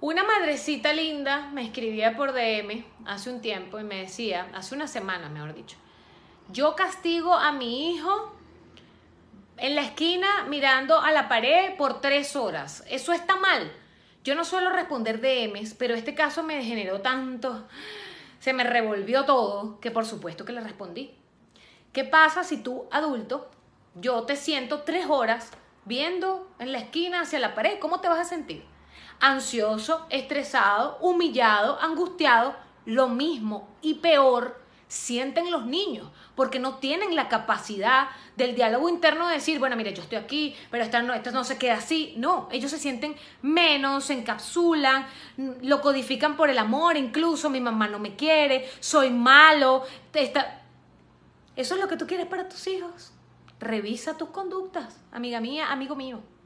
Una madrecita linda me escribía por DM hace un tiempo y me decía, hace una semana mejor dicho, yo castigo a mi hijo en la esquina mirando a la pared por tres horas. Eso está mal. Yo no suelo responder DMs, pero este caso me generó tanto, se me revolvió todo, que por supuesto que le respondí. ¿Qué pasa si tú, adulto, yo te siento tres horas viendo en la esquina hacia la pared? ¿Cómo te vas a sentir? ansioso, estresado, humillado, angustiado, lo mismo y peor sienten los niños, porque no tienen la capacidad del diálogo interno de decir, bueno, mire, yo estoy aquí, pero esta no, esto no se queda así. No, ellos se sienten menos, se encapsulan, lo codifican por el amor, incluso mi mamá no me quiere, soy malo. Eso es lo que tú quieres para tus hijos. Revisa tus conductas, amiga mía, amigo mío.